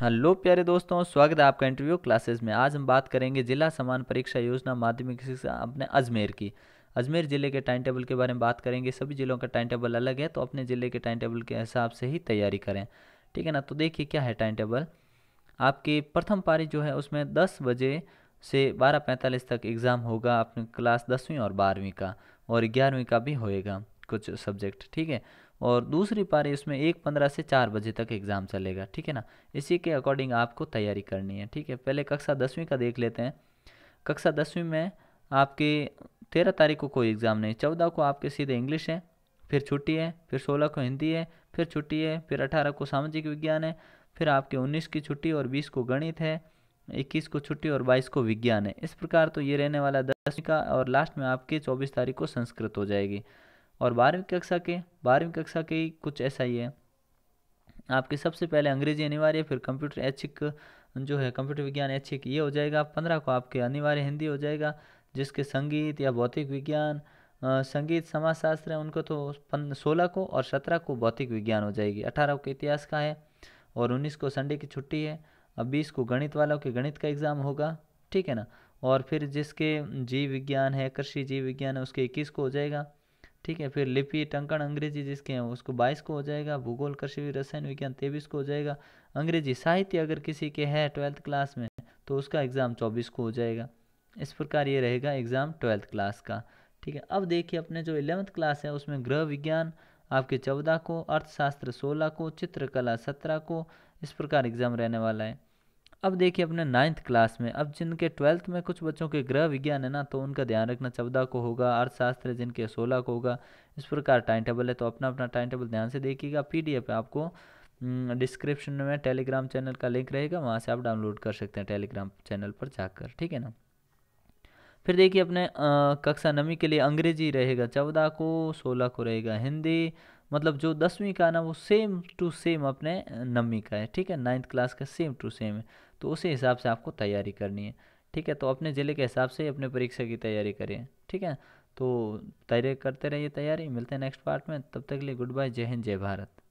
hello प्यारे दोस्तों स्वागत है आपका इंटरव्यू क्लासेस में आज हम बात करेंगे जिला समान परीक्षा योजना माध्यमिक शिक्षा अपने अजमेर की अजमेर ज़िले के टाइम टेबल के बारे में बात करेंगे सभी ज़िलों का टाइम टेबल अलग है तो अपने ज़िले के टाइम टेबल के हिसाब से ही तैयारी करें ठीक है ना तो देखिए क्या है टाइम टेबल आपकी प्रथम पारी जो है उसमें दस बजे से बारह पैंतालीस तक एग्ज़ाम होगा अपने क्लास दसवीं और बारहवीं का और ग्यारहवीं का भी होएगा कुछ सब्जेक्ट ठीक है और दूसरी पारी उसमें एक पंद्रह से चार बजे तक एग्ज़ाम चलेगा ठीक है ना इसी के अकॉर्डिंग आपको तैयारी करनी है ठीक है पहले कक्षा दसवीं का देख लेते हैं कक्षा दसवीं में आपके तेरह तारीख को कोई एग्ज़ाम नहीं चौदह को आपके सीधे इंग्लिश है फिर छुट्टी है फिर सोलह को हिंदी है फिर छुट्टी है फिर अठारह को सामाजिक विज्ञान है फिर आपके उन्नीस की छुट्टी और बीस को गणित है इक्कीस को छुट्टी और बाईस को विज्ञान है इस प्रकार तो ये रहने वाला दसवीं का और लास्ट में आपके चौबीस तारीख को संस्कृत हो जाएगी और बारहवीं कक्षा के बारहवीं कक्षा के कुछ ऐसा ही है आपके सबसे पहले अंग्रेजी अनिवार्य फिर कंप्यूटर ऐच्छिक जो है कंप्यूटर विज्ञान ऐच्छिक ये हो जाएगा पंद्रह को आपके अनिवार्य हिंदी हो जाएगा जिसके संगीत या भौतिक विज्ञान संगीत समाजशास्त्र है उनको तो सोलह को और सत्रह को भौतिक विज्ञान हो जाएगी अठारह को इतिहास का है और उन्नीस को संडे की छुट्टी है अब बीस को गणित वालों के गणित का एग्ज़ाम होगा ठीक है ना और फिर जिसके जीव विज्ञान है कृषि जीव विज्ञान है उसके इक्कीस को हो जाएगा ठीक है फिर लिपि टंकण अंग्रेजी जिसके हैं उसको बाईस को हो जाएगा भूगोल कृषि रसायन विज्ञान तेईस को हो जाएगा अंग्रेजी साहित्य अगर किसी के है ट्वेल्थ क्लास में तो उसका एग्ज़ाम चौबीस को हो जाएगा इस प्रकार ये रहेगा एग्ज़ाम ट्वेल्थ क्लास का ठीक है अब देखिए अपने जो इलेवंथ क्लास है उसमें गृह विज्ञान आपके चौदह को अर्थशास्त्र सोलह को चित्रकला सत्रह को इस प्रकार एग्ज़ाम रहने वाला है अब देखिए अपने नाइन्थ क्लास में अब जिनके ट्वेल्थ में कुछ बच्चों के ग्रह विज्ञान है ना तो उनका ध्यान रखना चौदह को होगा अर्थशास्त्र जिनके सोलह को होगा इस प्रकार टाइम टेबल है तो अपना अपना टाइम टेबल ध्यान से देखिएगा पी डी एफ आपको डिस्क्रिप्शन में टेलीग्राम चैनल का लिंक रहेगा वहाँ से आप डाउनलोड कर सकते हैं टेलीग्राम चैनल पर जाकर ठीक है ना फिर देखिए अपने कक्षा नवी के लिए अंग्रेजी रहेगा चौदह को सोलह को रहेगा हिंदी मतलब जो दसवीं का ना वो सेम टू सेम अपने नवी का है ठीक है नाइन्थ क्लास का सेम टू सेम है तो उसी हिसाब से आपको तैयारी करनी है ठीक है तो अपने ज़िले के हिसाब से अपने परीक्षा की तैयारी करें ठीक है तो तैयारी करते रहिए तैयारी मिलते हैं नेक्स्ट पार्ट में तब तक के लिए गुड बाय जय हिंद जय भारत